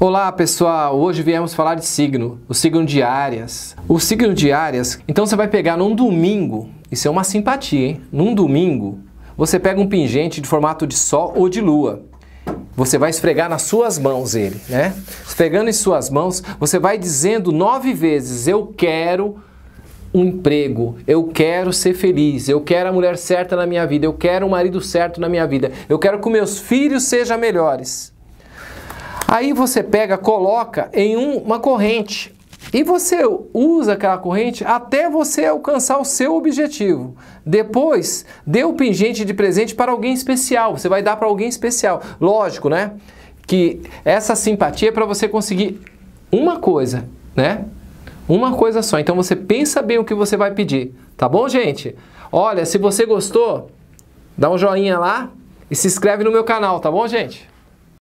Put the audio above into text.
Olá pessoal, hoje viemos falar de signo, o signo de Áries. O signo de Áries, então você vai pegar num domingo, isso é uma simpatia, hein? Num domingo, você pega um pingente de formato de sol ou de lua. Você vai esfregar nas suas mãos ele, né? Esfregando em suas mãos, você vai dizendo nove vezes: Eu quero um emprego, eu quero ser feliz, eu quero a mulher certa na minha vida, eu quero o marido certo na minha vida, eu quero que meus filhos sejam melhores. Aí você pega, coloca em um, uma corrente e você usa aquela corrente até você alcançar o seu objetivo. Depois, dê o pingente de presente para alguém especial. Você vai dar para alguém especial. Lógico, né? Que essa simpatia é para você conseguir uma coisa, né? Uma coisa só. Então você pensa bem o que você vai pedir, tá bom, gente? Olha, se você gostou, dá um joinha lá e se inscreve no meu canal, tá bom, gente?